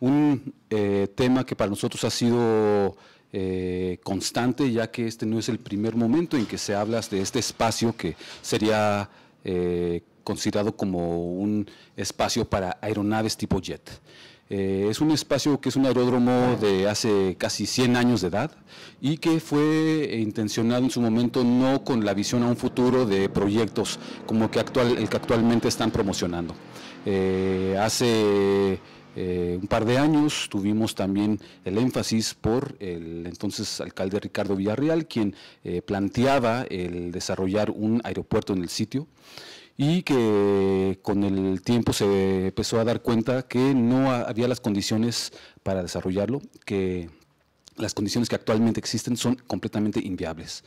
Un eh, tema que para nosotros ha sido eh, constante, ya que este no es el primer momento en que se habla de este espacio que sería eh, considerado como un espacio para aeronaves tipo jet. es un espacio que es un aeródromo de hace casi 100 años de edad y que fue intencionado en su momento no con la visión a un futuro de proyectos como que, actual, que actualmente están promocionando. hace eh, un par de años tuvimos también el énfasis por el entonces alcalde Ricardo Villarreal, quien eh, planteaba el desarrollar un aeropuerto en el sitio y que con el tiempo se empezó a dar cuenta que no había las condiciones para desarrollarlo, que las condiciones que actualmente existen son completamente inviables.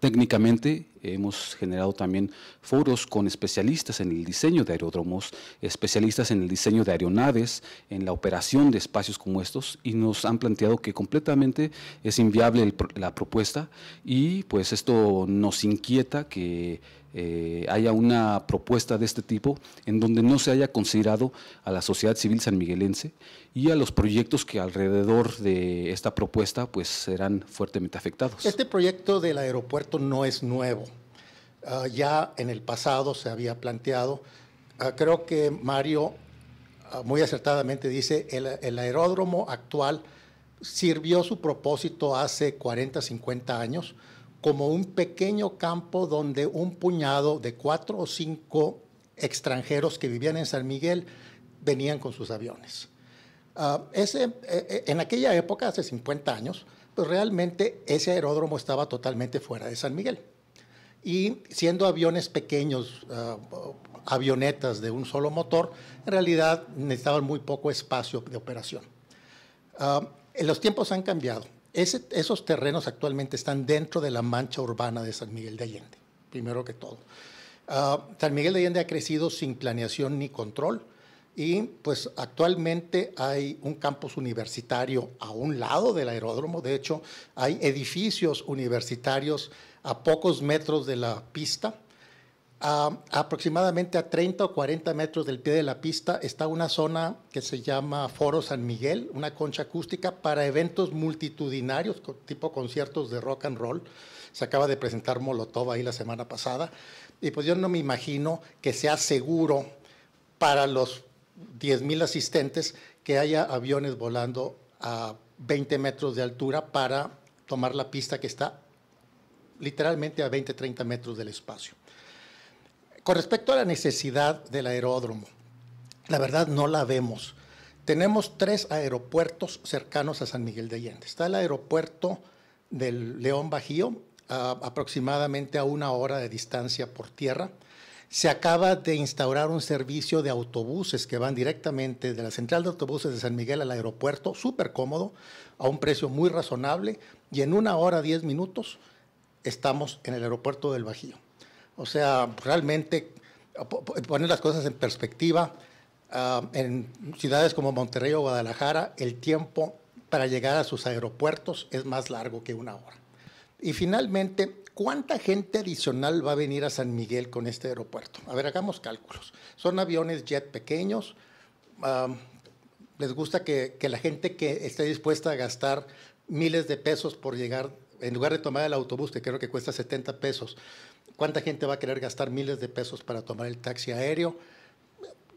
Técnicamente hemos generado también foros con especialistas en el diseño de aeródromos, especialistas en el diseño de aeronaves, en la operación de espacios como estos y nos han planteado que completamente es inviable la propuesta y pues esto nos inquieta que eh, haya una propuesta de este tipo en donde no se haya considerado a la sociedad civil sanmiguelense y a los proyectos que alrededor de esta propuesta pues serán fuertemente afectados. Este proyecto del aeropuerto no es nuevo. Ah, ya en el pasado se había planteado. Ah, creo que Mario ah, muy acertadamente dice, el, el aeródromo actual sirvió su propósito hace 40, 50 años como un pequeño campo donde un puñado de cuatro o cinco extranjeros que vivían en San Miguel venían con sus aviones. Ah, eh, eh, en aquella época, hace 50 años, pues realmente ese aeródromo estaba totalmente fuera de San Miguel. Y siendo aviones pequeños, ah, avionetas de un solo motor, en realidad necesitaban muy poco espacio de operación. Ah, los tiempos han cambiado esos terrenos actualmente están dentro de la mancha urbana de San Miguel de Allende, primero que todo. Ah, San Miguel de Allende ha crecido sin planeación ni control y pues actualmente hay un campus universitario a un lado del aeródromo, de hecho hay edificios universitarios a pocos metros de la pista a, aproximadamente a 30 o 40 metros del pie de la pista está una zona que se llama Foro San Miguel, una concha acústica para eventos multitudinarios, tipo conciertos de rock and roll. Se acaba de presentar Molotov ahí la semana pasada. Y pues yo no me imagino que sea seguro para los 10.000 asistentes que haya aviones volando a 20 metros de altura para tomar la pista que está literalmente a 20, 30 metros del espacio. Con respecto a la necesidad del aeródromo, la verdad no la vemos. Tenemos tres aeropuertos cercanos a San Miguel de Allende. Está el aeropuerto del León Bajío, aproximadamente a una hora de distancia por tierra. Se acaba de instaurar un servicio de autobuses que van directamente de la central de autobuses de San Miguel al aeropuerto, súper cómodo, a un precio muy razonable, y en una hora, diez minutos, estamos en el aeropuerto del Bajío. O sea, realmente poner las cosas en perspectiva. Ah, en ciudades como Monterrey o Guadalajara, el tiempo para llegar a sus aeropuertos es más largo que una hora. Y finalmente, ¿cuánta gente adicional va a venir a San Miguel con este aeropuerto? A ver, hagamos cálculos. Son aviones jet pequeños. Ah, les gusta que la gente que esté dispuesta a gastar miles de pesos por llegar, en lugar de tomar el autobús, que creo que cuesta 70 pesos, ¿Cuánta gente va a querer gastar miles de pesos para tomar el taxi aéreo?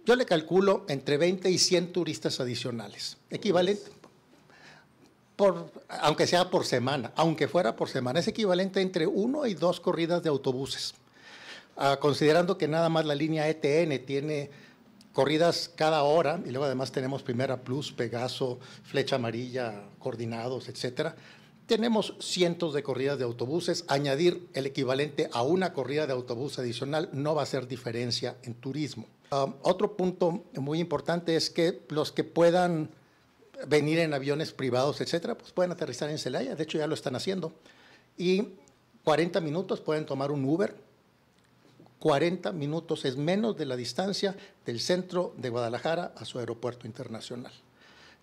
Yo le calculo entre 20 y 100 turistas adicionales, equivalente, por, aunque sea por semana, aunque fuera por semana, es equivalente entre uno y dos corridas de autobuses. Ah, considerando que nada más la línea ETN tiene corridas cada hora, y luego además tenemos Primera Plus, Pegaso, Flecha Amarilla, Coordinados, etcétera, tenemos cientos de corridas de autobuses. Añadir el equivalente a una corrida de autobús adicional no va a hacer diferencia en turismo. Um, otro punto muy importante es que los que puedan venir en aviones privados, etcétera, pues pueden aterrizar en Celaya. De hecho, ya lo están haciendo. Y 40 minutos pueden tomar un Uber. 40 minutos es menos de la distancia del centro de Guadalajara a su aeropuerto internacional.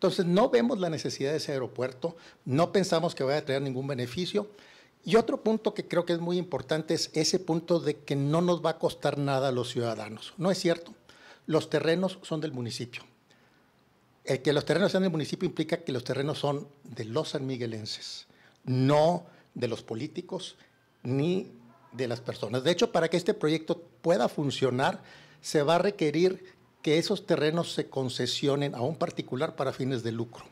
Entonces no vemos la necesidad de ese aeropuerto, no pensamos que vaya a traer ningún beneficio. Y otro punto que creo que es muy importante es ese punto de que no nos va a costar nada a los ciudadanos. No es cierto. Los terrenos son del municipio. El que los terrenos sean del municipio implica que los terrenos son de los sanmiguelenses, no de los políticos ni de las personas. De hecho, para que este proyecto pueda funcionar, se va a requerir que esos terrenos se concesionen a un particular para fines de lucro.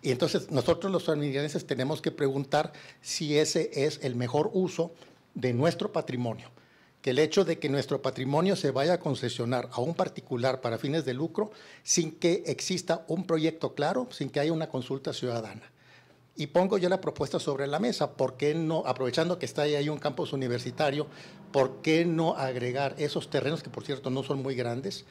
Y entonces nosotros los estadounidenses tenemos que preguntar si ese es el mejor uso de nuestro patrimonio. Que el hecho de que nuestro patrimonio se vaya a concesionar a un particular para fines de lucro sin que exista un proyecto claro, sin que haya una consulta ciudadana. Y pongo yo la propuesta sobre la mesa, ¿por qué no, aprovechando que está ahí un campus universitario, ¿por qué no agregar esos terrenos que por cierto no son muy grandes?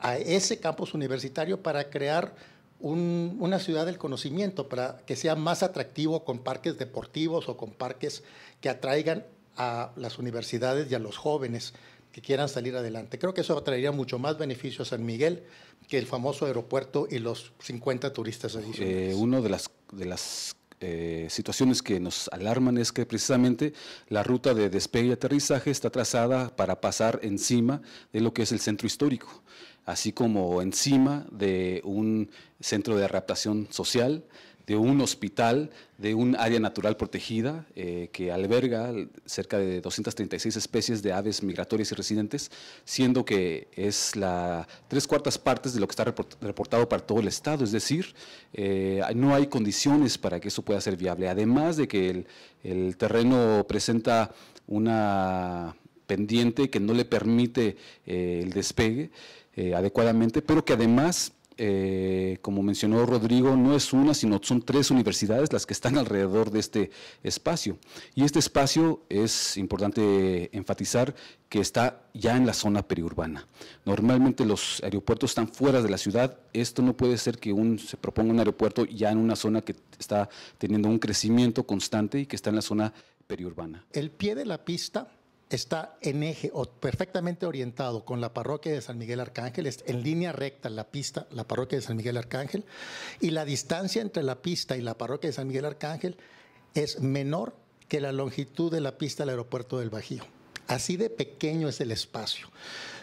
a ese campus universitario para crear una ciudad del conocimiento, para que sea más atractivo con parques deportivos o con parques que atraigan a las universidades y a los jóvenes que quieran salir adelante. Creo que eso traería mucho más beneficio a San Miguel que el famoso aeropuerto y los 50 turistas eh, adicionales. uno de las, de las eh, situaciones que nos alarman es que precisamente la ruta de despegue y aterrizaje está trazada para pasar encima de lo que es el centro histórico, así como encima de un centro de adaptación social, de un hospital, de un área natural protegida eh, que alberga cerca de 236 especies de aves migratorias y residentes, siendo que es la tres cuartas partes de lo que está reportado para todo el estado, es decir, eh, no hay condiciones para que eso pueda ser viable, además de que el, terreno presenta una pendiente que no le permite eh, el despegue adecuadamente, pero que además eh, como mencionó Rodrigo, no es una, sino son tres universidades las que están alrededor de este espacio. Y este espacio es importante enfatizar que está ya en la zona periurbana. Normalmente los aeropuertos están fuera de la ciudad. Esto no puede ser que un, se proponga un aeropuerto ya en una zona que está teniendo un crecimiento constante y que está en la zona periurbana. El pie de la pista está en eje o perfectamente orientado con la parroquia de San Miguel Arcángel, es en línea recta la pista, la parroquia de San Miguel Arcángel, y la distancia entre la pista y la parroquia de San Miguel Arcángel es menor que la longitud de la pista del aeropuerto del Bajío. Así de pequeño es el espacio.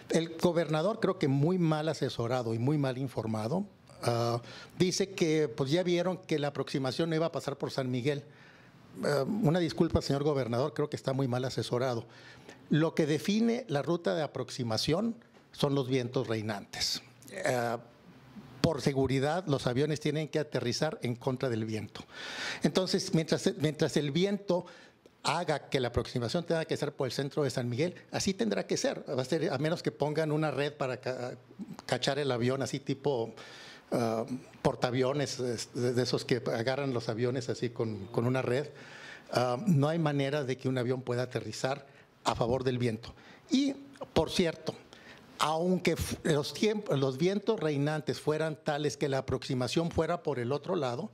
El gobernador creo que muy mal asesorado y muy mal informado, ah, dice que pues ya vieron que la aproximación no iba a pasar por San Miguel. Eh, una disculpa, señor gobernador, creo que está muy mal asesorado. Lo que define la ruta de aproximación son los vientos reinantes. Eh, por seguridad, los aviones tienen que aterrizar en contra del viento. Entonces, mientras, mientras el viento haga que la aproximación tenga que ser por el centro de San Miguel, así tendrá que ser. Va a ser a menos que pongan una red para cachar el avión, así tipo Um, portaaviones, de esos que agarran los aviones así con, una red, um, no hay manera de que un avión pueda aterrizar a favor del viento. Y, por cierto, aunque los, tiempos, los vientos reinantes fueran tales que la aproximación fuera por el otro lado,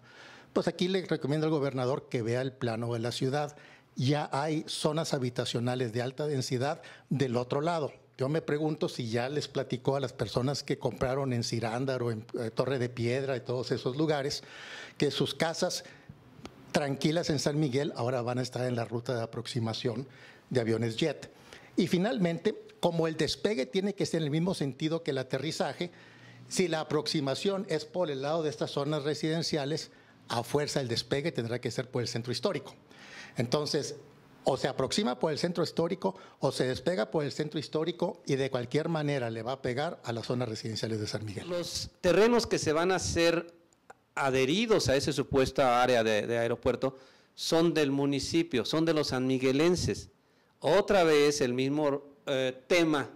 pues aquí le recomiendo al gobernador que vea el plano de la ciudad. Ya hay zonas habitacionales de alta densidad del otro lado, yo me pregunto si ya les platicó a las personas que compraron en o en eh, Torre de Piedra y todos esos lugares, que sus casas tranquilas en San Miguel ahora van a estar en la ruta de aproximación de aviones jet. Y finalmente, como el despegue tiene que ser en el mismo sentido que el aterrizaje, si la aproximación es por el lado de estas zonas residenciales, a fuerza el despegue tendrá que ser por el centro histórico. Entonces, o se aproxima por el centro histórico o se despega por el centro histórico y de cualquier manera le va a pegar a las zonas residenciales de San Miguel. Los terrenos que se van a ser adheridos a ese supuesta área de, aeropuerto son del municipio, son de los sanmiguelenses. Otra vez el mismo eh, tema,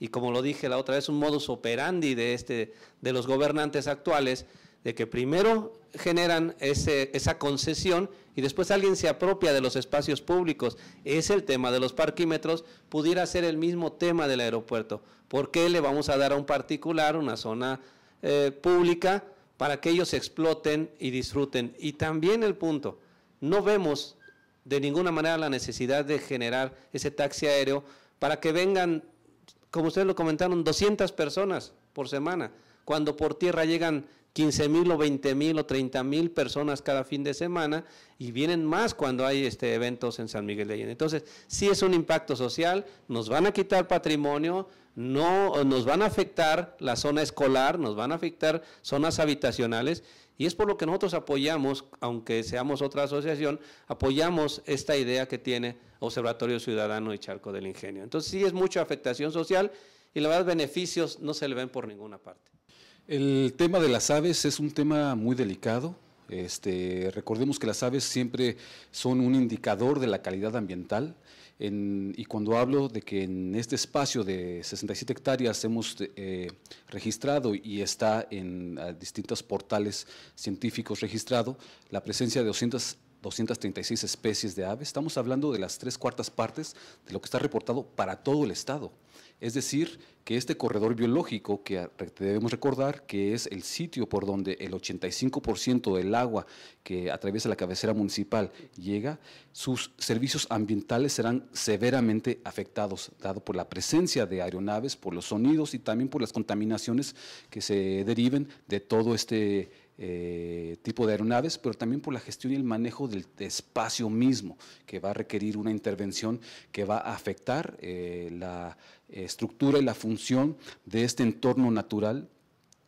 y como lo dije la otra vez, un modus operandi de, este, de los gobernantes actuales, de que primero generan ese, esa concesión y después alguien se apropia de los espacios públicos. Es el tema de los parquímetros, pudiera ser el mismo tema del aeropuerto. ¿Por qué le vamos a dar a un particular una zona eh, pública para que ellos exploten y disfruten? Y también el punto, no vemos de ninguna manera la necesidad de generar ese taxi aéreo para que vengan, como ustedes lo comentaron, 200 personas por semana, cuando por tierra llegan 15 mil o 20 mil o 30 mil personas cada fin de semana y vienen más cuando hay este, eventos en San Miguel de Allende. Entonces, sí es un impacto social, nos van a quitar patrimonio, no, nos van a afectar la zona escolar, nos van a afectar zonas habitacionales y es por lo que nosotros apoyamos, aunque seamos otra asociación, apoyamos esta idea que tiene Observatorio Ciudadano y Charco del Ingenio. Entonces, sí es mucha afectación social y la verdad beneficios no se le ven por ninguna parte. El tema de las aves es un tema muy delicado. Este, recordemos que las aves siempre son un indicador de la calidad ambiental. y cuando hablo de que en este espacio de 67 hectáreas hemos eh, registrado y está en distintos portales científicos registrado la presencia de 200 236 especies de aves, estamos hablando de las tres cuartas partes de lo que está reportado para todo el estado. Es decir, que este corredor biológico, que debemos recordar que es el sitio por donde el 85% del agua que atraviesa la cabecera municipal llega, sus servicios ambientales serán severamente afectados, dado por la presencia de aeronaves, por los sonidos y también por las contaminaciones que se deriven de todo este eh, tipo de aeronaves, pero también por la gestión y el manejo del espacio mismo, que va a requerir una intervención que va a afectar eh, la estructura y la función de este entorno natural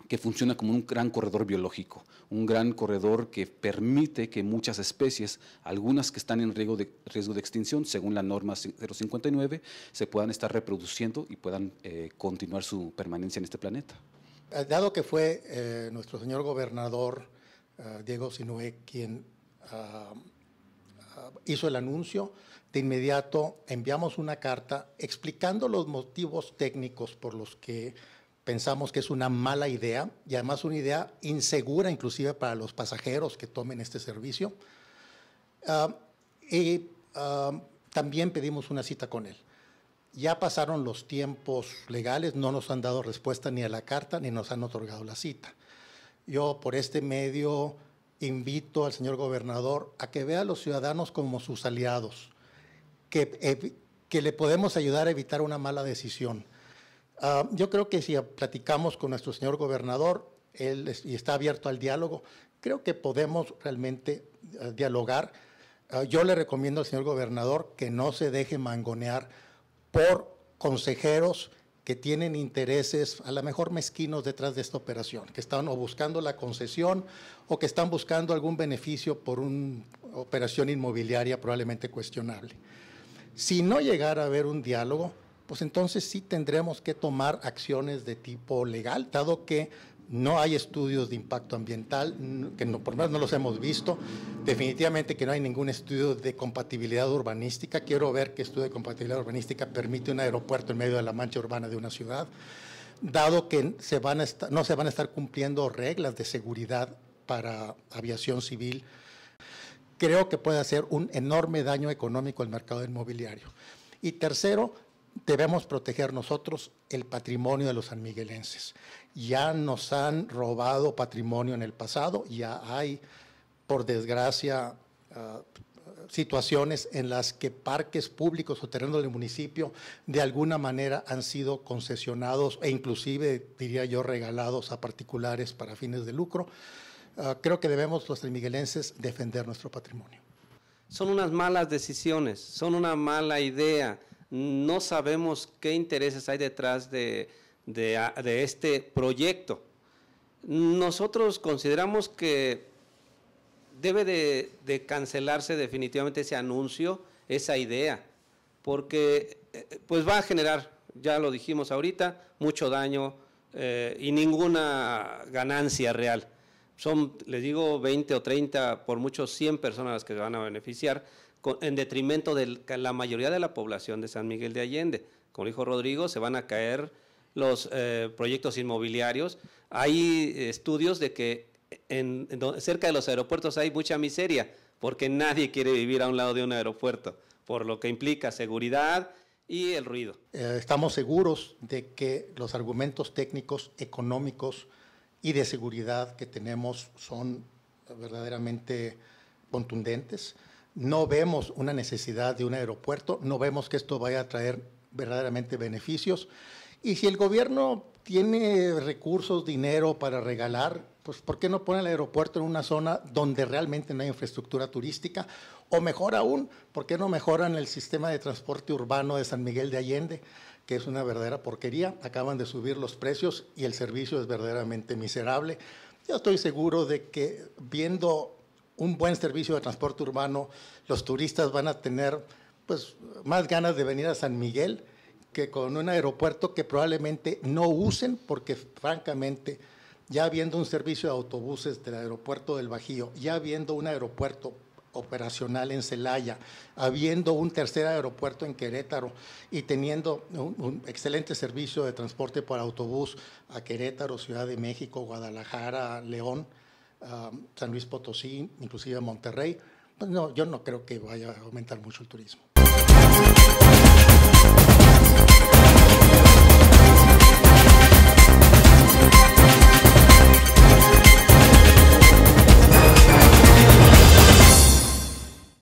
que funciona como un gran corredor biológico, un gran corredor que permite que muchas especies, algunas que están en riesgo de, extinción, según la norma 059, se puedan estar reproduciendo y puedan eh, continuar su permanencia en este planeta. Eh, dado que fue eh, nuestro señor gobernador eh, Diego Sinue quien ah, ah, hizo el anuncio, de inmediato enviamos una carta explicando los motivos técnicos por los que pensamos que es una mala idea y además una idea insegura inclusive para los pasajeros que tomen este servicio. Ah, y también pedimos una cita con él. Ya pasaron los tiempos legales, no nos han dado respuesta ni a la carta ni nos han otorgado la cita. Yo por este medio invito al señor gobernador a que vea a los ciudadanos como sus aliados, que, que le podemos ayudar a evitar una mala decisión. Ah, yo creo que si platicamos con nuestro señor gobernador él y está abierto al diálogo, creo que podemos realmente ah, dialogar. Ah, yo le recomiendo al señor gobernador que no se deje mangonear por consejeros que tienen intereses a lo mejor mezquinos detrás de esta operación, que están o buscando la concesión o que están buscando algún beneficio por una operación inmobiliaria probablemente cuestionable. Si no llegara a haber un diálogo, pues entonces sí tendremos que tomar acciones de tipo legal, dado que no hay estudios de impacto ambiental, que por lo menos no los hemos visto. Definitivamente que no hay ningún estudio de compatibilidad urbanística. Quiero ver qué estudio de compatibilidad urbanística permite un aeropuerto en medio de la mancha urbana de una ciudad, dado que no se van a estar cumpliendo reglas de seguridad para aviación civil. Creo que puede hacer un enorme daño económico al mercado inmobiliario. Y tercero, debemos proteger nosotros el patrimonio de los sanmiguelenses. Ya nos han robado patrimonio en el pasado, ya hay, por desgracia, ah, situaciones en las que parques públicos o terrenos del municipio de alguna manera han sido concesionados e inclusive, diría yo, regalados a particulares para fines de lucro. Ah, creo que debemos los sanmiguelenses defender nuestro patrimonio. Son unas malas decisiones, son una mala idea no sabemos qué intereses hay detrás de, este proyecto. Nosotros consideramos que debe de, cancelarse definitivamente ese anuncio, esa idea, porque eh, pues va a generar, ya lo dijimos ahorita, mucho daño eh, y ninguna ganancia real. Son, les digo, 20 o 30, por mucho 100 personas las que se van a beneficiar, en detrimento de la mayoría de la población de San Miguel de Allende. Como dijo Rodrigo, se van a caer los eh, proyectos inmobiliarios. Hay eh, estudios de que en, cerca de los aeropuertos hay mucha miseria, porque nadie quiere vivir a un lado de un aeropuerto, por lo que implica seguridad y el ruido. Eh, estamos seguros de que los argumentos técnicos, económicos y de seguridad que tenemos son verdaderamente contundentes. No vemos una necesidad de un aeropuerto, no vemos que esto vaya a traer verdaderamente beneficios. Y si el gobierno tiene recursos, dinero para regalar, pues ¿por qué no pone el aeropuerto en una zona donde realmente no hay infraestructura turística? O mejor aún, ¿por qué no mejoran el sistema de transporte urbano de San Miguel de Allende, que es una verdadera porquería? Acaban de subir los precios y el servicio es verdaderamente miserable. Yo estoy seguro de que viendo un buen servicio de transporte urbano, los turistas van a tener pues, más ganas de venir a San Miguel que con un aeropuerto que probablemente no usen porque francamente ya habiendo un servicio de autobuses del aeropuerto del Bajío, ya habiendo un aeropuerto operacional en Celaya, habiendo un tercer aeropuerto en Querétaro y teniendo un, excelente servicio de transporte por autobús a Querétaro, Ciudad de México, Guadalajara, León, Um, San Luis Potosí, inclusive Monterrey, pues no, yo no creo que vaya a aumentar mucho el turismo.